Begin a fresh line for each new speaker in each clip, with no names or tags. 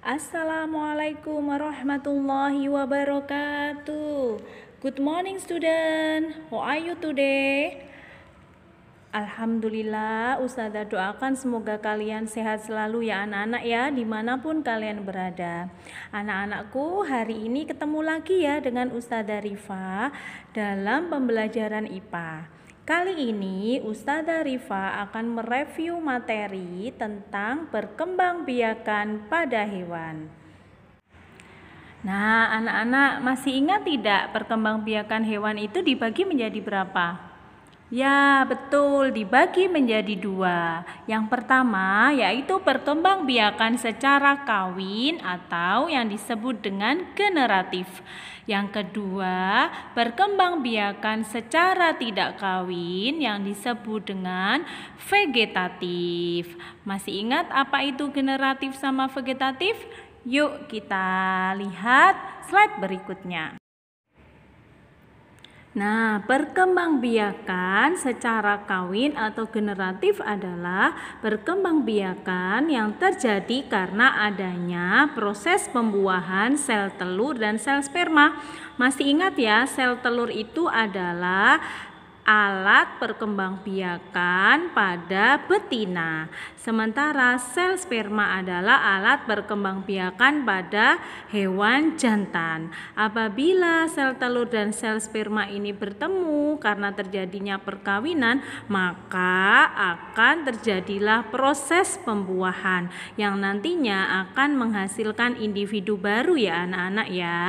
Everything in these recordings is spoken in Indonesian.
Assalamualaikum warahmatullahi wabarakatuh. Good morning student. How are you today? Alhamdulillah, Ustazah doakan semoga kalian sehat selalu ya anak-anak ya dimanapun kalian berada. Anak-anakku hari ini ketemu lagi ya dengan Ustazah Rifa dalam pembelajaran IPA. Kali ini Ustazah Rifa akan mereview materi tentang perkembangbiakan pada hewan. Nah, anak-anak masih ingat tidak perkembangbiakan hewan itu dibagi menjadi berapa? Ya, betul, dibagi menjadi dua. Yang pertama yaitu biakan secara kawin atau yang disebut dengan generatif. Yang kedua, biakan secara tidak kawin yang disebut dengan vegetatif. Masih ingat apa itu generatif sama vegetatif? Yuk kita lihat slide berikutnya. Nah, perkembangbiakan secara kawin atau generatif adalah perkembangbiakan yang terjadi karena adanya proses pembuahan sel telur dan sel sperma. Masih ingat ya, sel telur itu adalah alat perkembangbiakan pada betina. Sementara sel sperma adalah alat perkembangbiakan pada hewan jantan. Apabila sel telur dan sel sperma ini bertemu karena terjadinya perkawinan, maka akan terjadilah proses pembuahan yang nantinya akan menghasilkan individu baru ya anak-anak ya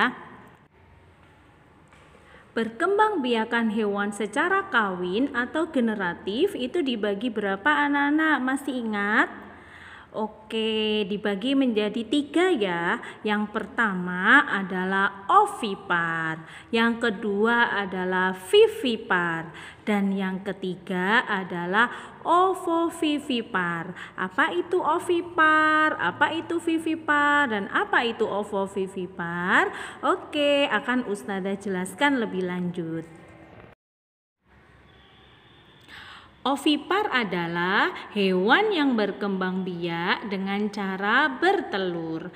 biakan hewan secara kawin atau generatif itu dibagi berapa anak-anak? Masih ingat? Oke, dibagi menjadi tiga ya. Yang pertama adalah ovipar, yang kedua adalah vivipar, dan yang ketiga adalah ovovivipar. Apa itu ovipar? Apa itu vivipar? Dan apa itu ovovivipar? Oke, akan Ustazah jelaskan lebih lanjut. Ovipar adalah hewan yang berkembang biak dengan cara bertelur.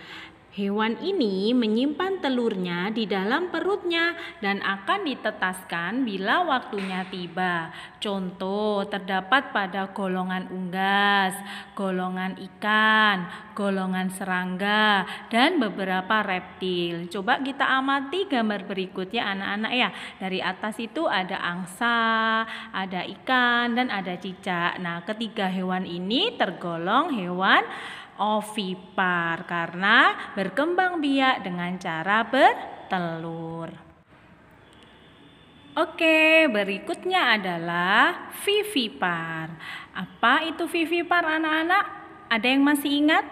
Hewan ini menyimpan telurnya di dalam perutnya dan akan ditetaskan bila waktunya tiba. Contoh terdapat pada golongan unggas, golongan ikan, golongan serangga, dan beberapa reptil. Coba kita amati gambar berikutnya anak-anak ya. Dari atas itu ada angsa, ada ikan, dan ada cicak. Nah, ketiga hewan ini tergolong hewan ovipar karena berkembang biak dengan cara bertelur. Oke, berikutnya adalah vivipar. Apa itu vivipar anak-anak? Ada yang masih ingat?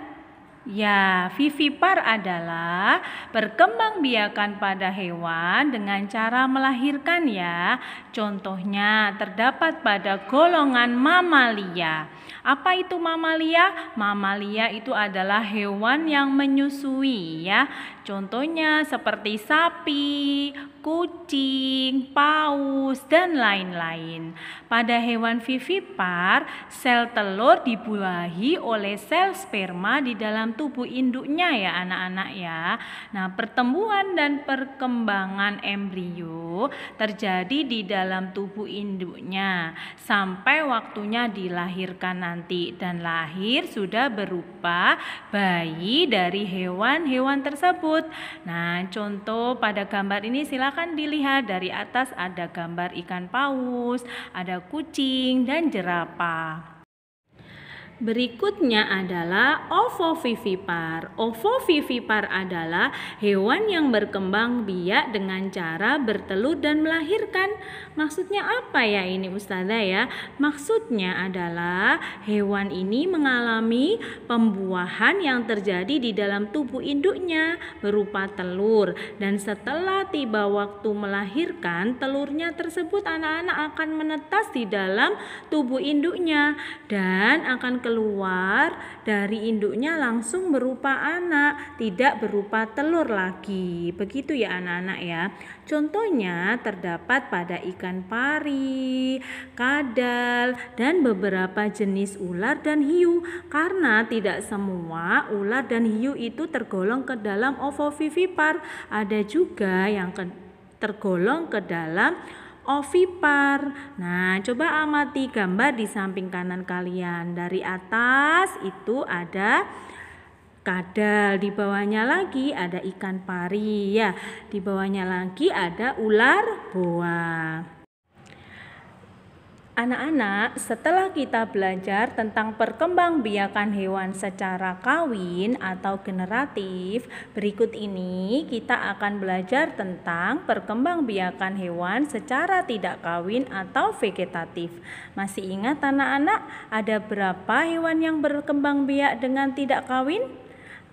Ya, vivipar adalah berkembang biakan pada hewan dengan cara melahirkan ya. Contohnya terdapat pada golongan mamalia. Apa itu mamalia? Mamalia itu adalah hewan yang menyusui ya. Contohnya seperti sapi, kucing, paus, dan lain-lain. Pada hewan vivipar, sel telur dibuahi oleh sel sperma di dalam tubuh induknya ya anak-anak ya. Nah, pertumbuhan dan perkembangan embrio terjadi di dalam tubuh induknya sampai waktunya dilahirkan nanti dan lahir sudah berupa bayi dari hewan-hewan tersebut. Nah, contoh pada gambar ini silakan silahkan dilihat dari atas ada gambar ikan paus, ada kucing dan jerapah. Berikutnya adalah ovovivipar. Ovovivipar adalah hewan yang berkembang biak dengan cara bertelur dan melahirkan. Maksudnya apa ya ini Ustazah ya? Maksudnya adalah hewan ini mengalami pembuahan yang terjadi di dalam tubuh induknya berupa telur dan setelah tiba waktu melahirkan telurnya tersebut anak-anak akan menetas di dalam tubuh induknya dan akan keluar dari induknya langsung berupa anak, tidak berupa telur lagi. Begitu ya anak-anak ya. Contohnya terdapat pada ikan pari, kadal, dan beberapa jenis ular dan hiu. Karena tidak semua ular dan hiu itu tergolong ke dalam ovovivipar. Ada juga yang tergolong ke dalam ovipar. Nah, coba amati gambar di samping kanan kalian. Dari atas itu ada kadal, di bawahnya lagi ada ikan pari ya. Di bawahnya lagi ada ular boa. Anak-anak, setelah kita belajar tentang perkembangbiakan hewan secara kawin atau generatif, berikut ini kita akan belajar tentang perkembangbiakan hewan secara tidak kawin atau vegetatif. Masih ingat anak-anak, ada berapa hewan yang berkembang biak dengan tidak kawin?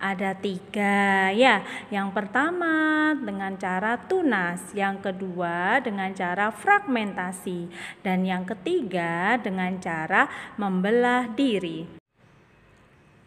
Ada tiga ya. Yang pertama dengan cara tunas, yang kedua dengan cara fragmentasi, dan yang ketiga dengan cara membelah diri.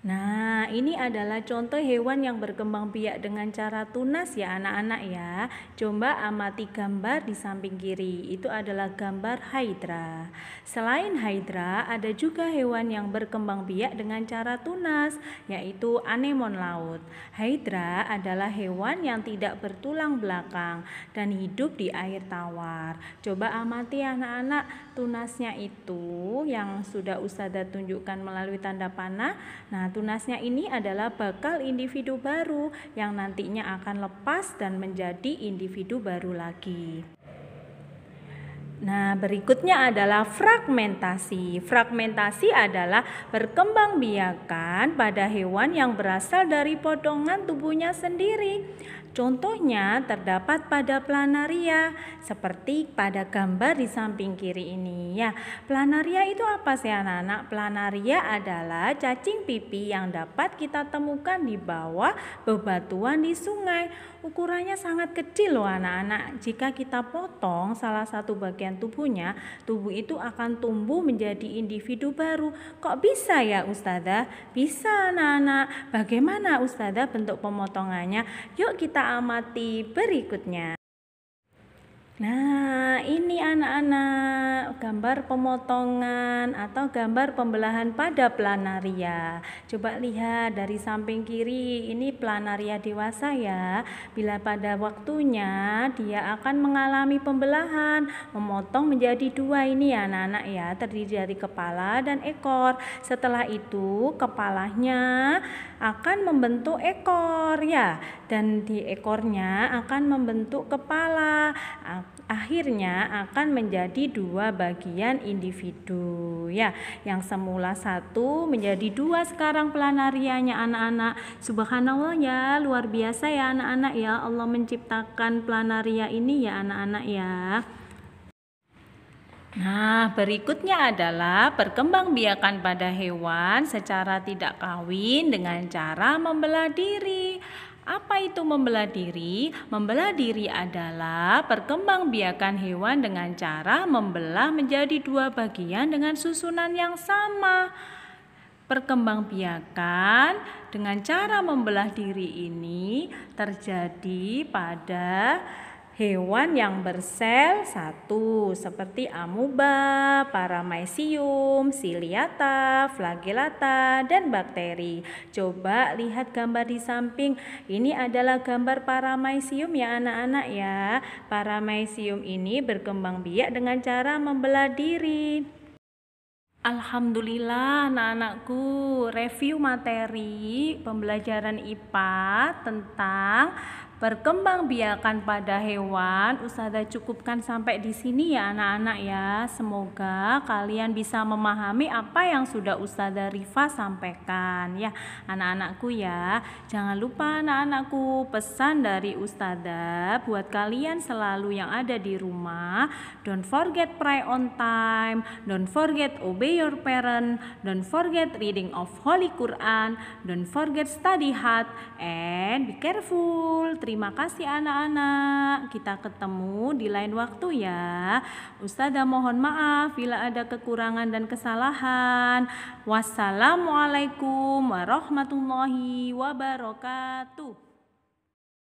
Nah, ini adalah contoh hewan yang berkembang biak dengan cara tunas ya anak-anak ya. Coba amati gambar di samping kiri. Itu adalah gambar hydra. Selain hydra, ada juga hewan yang berkembang biak dengan cara tunas, yaitu anemon laut. Hydra adalah hewan yang tidak bertulang belakang dan hidup di air tawar. Coba amati anak-anak tunasnya itu yang sudah Usada tunjukkan melalui tanda panah. Nah, tunasnya ini adalah bakal individu baru yang nantinya akan lepas dan menjadi individu baru lagi. Nah, berikutnya adalah fragmentasi. Fragmentasi adalah berkembang biakan pada hewan yang berasal dari potongan tubuhnya sendiri. Contohnya terdapat pada planaria, seperti pada gambar di samping kiri ini ya. Planaria itu apa sih anak-anak? Planaria adalah cacing pipi yang dapat kita temukan di bawah bebatuan di sungai. Ukurannya sangat kecil loh anak-anak. Jika kita potong salah satu bagian bagian tubuhnya, tubuh itu akan tumbuh menjadi individu baru. Kok bisa ya Ustazah? Bisa anak-anak. Bagaimana Ustazah bentuk pemotongannya? Yuk kita amati berikutnya. Nah, ini anak-anak gambar pemotongan atau gambar pembelahan pada planaria. Coba lihat dari samping kiri, ini planaria dewasa ya. Bila pada waktunya dia akan mengalami pembelahan, memotong menjadi dua ini ya anak-anak ya, terdiri dari kepala dan ekor. Setelah itu kepalanya akan membentuk ekor ya, dan di ekornya akan membentuk kepala akhirnya akan menjadi dua bagian individu ya yang semula satu menjadi dua sekarang planarianya anak-anak subhanallah ya luar biasa ya anak-anak ya Allah menciptakan planaria ini ya anak-anak ya Nah, berikutnya adalah perkembangbiakan pada hewan secara tidak kawin dengan cara membelah diri. Apa itu membelah diri? Membelah diri adalah perkembangbiakan hewan dengan cara membelah menjadi dua bagian dengan susunan yang sama. Perkembangbiakan dengan cara membelah diri ini terjadi pada hewan yang bersel satu seperti amuba, paramecium, ciliata, flagellata, dan bakteri. Coba lihat gambar di samping. Ini adalah gambar paramecium ya anak-anak ya. Paramecium ini berkembang biak dengan cara membelah diri. Alhamdulillah anak-anakku review materi pembelajaran IPA tentang perkembangbiakan pada hewan. Ustazah cukupkan sampai di sini ya anak-anak ya. Semoga kalian bisa memahami apa yang sudah Ustazah Rifa sampaikan ya anak-anakku ya. Jangan lupa anak-anakku pesan dari Ustazah buat kalian selalu yang ada di rumah. Don't forget pray on time, don't forget obey your parent, don't forget reading of Holy Quran, don't forget study hard and be careful. Terima kasih anak-anak. Kita ketemu di lain waktu ya. Ustazah mohon maaf bila ada kekurangan dan kesalahan. Wassalamualaikum warahmatullahi wabarakatuh.